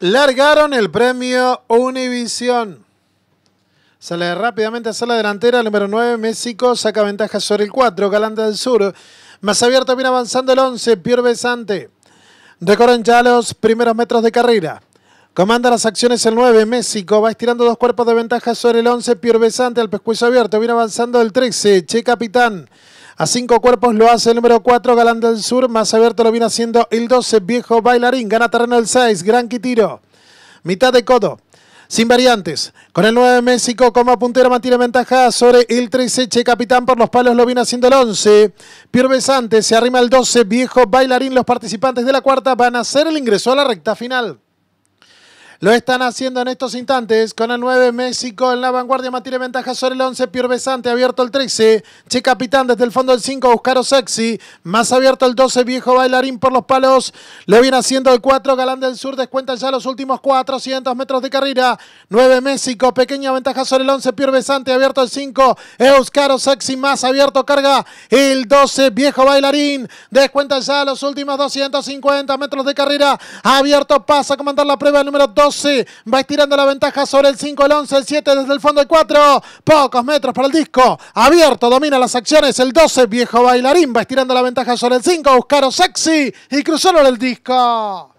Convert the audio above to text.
Largaron el premio Univision. Sale rápidamente hacia la delantera, número 9, México, saca ventaja sobre el 4, Galante del Sur. Más abierto viene avanzando el 11, Pior Besante. Recorren ya los primeros metros de carrera. Comanda las acciones el 9, México. Va estirando dos cuerpos de ventaja sobre el 11, Pior Besante, al pescuezo abierto. Viene avanzando el 13, Che Capitán. A cinco cuerpos lo hace el número 4, Galán del Sur. Más abierto lo viene haciendo el 12, Viejo Bailarín. Gana terreno el 6, Gran Quitiro. Mitad de codo. Sin variantes. Con el 9 México como puntero mantiene ventaja sobre el 13 Capitán por los palos lo viene haciendo el 11. Pierre se arrima el 12 Viejo Bailarín. Los participantes de la cuarta van a hacer el ingreso a la recta final. Lo están haciendo en estos instantes con el 9 México en la vanguardia. Mantiene ventaja sobre el 11. Pior Besante abierto el 13. Che Capitán desde el fondo del 5. Buscaro Sexy. Más abierto el 12. Viejo Bailarín por los palos. Lo viene haciendo el 4. Galán del Sur descuenta ya los últimos 400 metros de carrera. 9 México. Pequeña ventaja sobre el 11. Pior Besante abierto el 5. Euskaro Sexy más abierto. Carga el 12. Viejo Bailarín. Descuenta ya los últimos 250 metros de carrera. Abierto pasa a comandar la prueba el número 2. 12. Va estirando la ventaja sobre el 5, el 11, el 7 desde el fondo, el 4. Pocos metros para el disco. Abierto, domina las acciones. El 12, viejo bailarín, va estirando la ventaja sobre el 5. Buscaro sexy y cruzaron el disco.